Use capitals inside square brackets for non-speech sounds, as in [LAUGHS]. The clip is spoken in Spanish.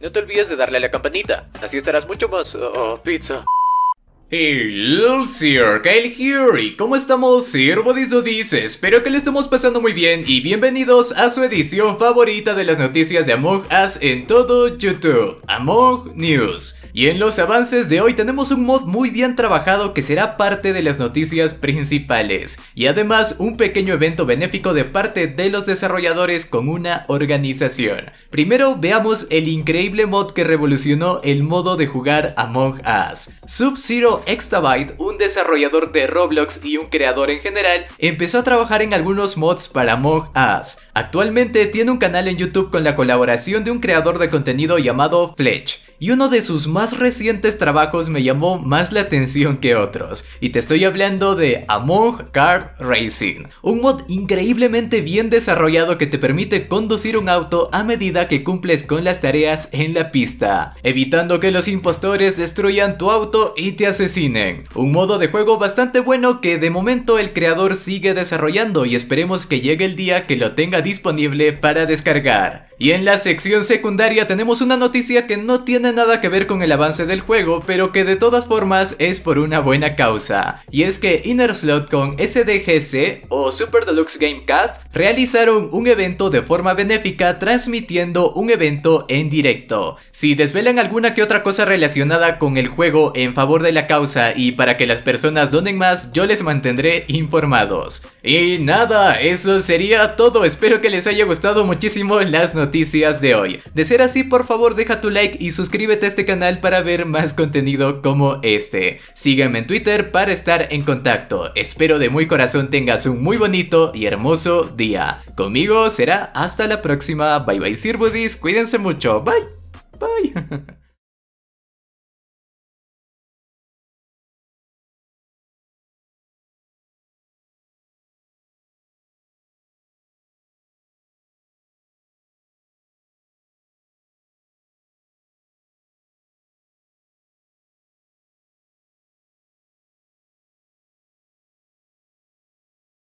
No te olvides de darle a la campanita, así estarás mucho más... Oh, oh pizza. Hello, Sir Kyle here, ¿y cómo estamos, Sirvo Espero que le estemos pasando muy bien y bienvenidos a su edición favorita de las noticias de Among Us en todo YouTube, Among News. Y en los avances de hoy tenemos un mod muy bien trabajado que será parte de las noticias principales y además un pequeño evento benéfico de parte de los desarrolladores con una organización. Primero veamos el increíble mod que revolucionó el modo de jugar Among Us, Sub-Zero Extabyte, un desarrollador de Roblox y un creador en general, empezó a trabajar en algunos mods para MOG Actualmente tiene un canal en YouTube con la colaboración de un creador de contenido llamado Fletch y uno de sus más recientes trabajos me llamó más la atención que otros, y te estoy hablando de Among Car Racing, un mod increíblemente bien desarrollado que te permite conducir un auto a medida que cumples con las tareas en la pista, evitando que los impostores destruyan tu auto y te asesinen. Un modo de juego bastante bueno que de momento el creador sigue desarrollando y esperemos que llegue el día que lo tenga disponible para descargar. Y en la sección secundaria tenemos una noticia que no tiene nada que ver con el avance del juego, pero que de todas formas es por una buena causa. Y es que Inner Slot con SDGC o Super Deluxe Gamecast realizaron un evento de forma benéfica transmitiendo un evento en directo. Si desvelan alguna que otra cosa relacionada con el juego en favor de la causa y para que las personas donen más, yo les mantendré informados. Y nada, eso sería todo, espero que les haya gustado muchísimo las noticias de hoy. De ser así, por favor deja tu like y suscríbete a este canal para ver más contenido como este. Sígueme en Twitter para estar en contacto. Espero de muy corazón tengas un muy bonito y hermoso Conmigo será hasta la próxima. Bye bye, Sir Buddies. Cuídense mucho. Bye. Bye. [LAUGHS]